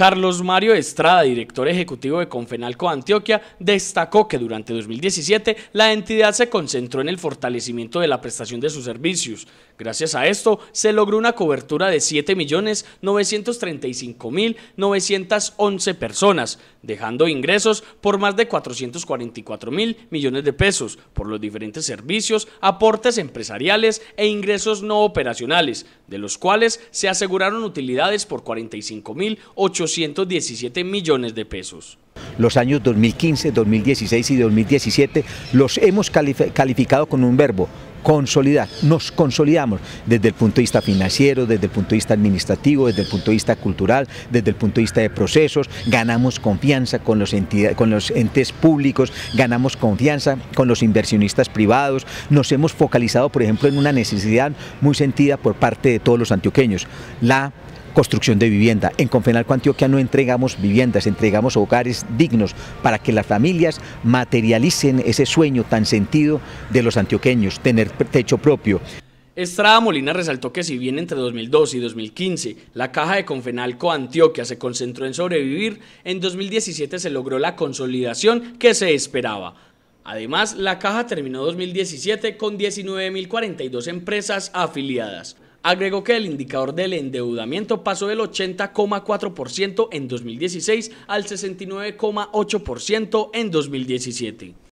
Carlos Mario Estrada, director ejecutivo de Confenalco Antioquia, destacó que durante 2017 la entidad se concentró en el fortalecimiento de la prestación de sus servicios. Gracias a esto, se logró una cobertura de 7.935.911 personas, dejando ingresos por más de 444.000 millones de pesos por los diferentes servicios, aportes empresariales e ingresos no operacionales, de los cuales se aseguraron utilidades por 45.800 117 millones de pesos. Los años 2015, 2016 y 2017 los hemos calificado con un verbo, consolidar, nos consolidamos desde el punto de vista financiero, desde el punto de vista administrativo, desde el punto de vista cultural, desde el punto de vista de procesos, ganamos confianza con los, con los entes públicos, ganamos confianza con los inversionistas privados, nos hemos focalizado por ejemplo en una necesidad muy sentida por parte de todos los antioqueños, la construcción de vivienda. En Confenalco Antioquia no entregamos viviendas, entregamos hogares dignos para que las familias materialicen ese sueño tan sentido de los antioqueños, tener techo propio. Estrada Molina resaltó que si bien entre 2002 y 2015 la caja de Confenalco Antioquia se concentró en sobrevivir, en 2017 se logró la consolidación que se esperaba. Además, la caja terminó 2017 con 19.042 empresas afiliadas agregó que el indicador del endeudamiento pasó del 80,4% en 2016 al 69,8% en 2017.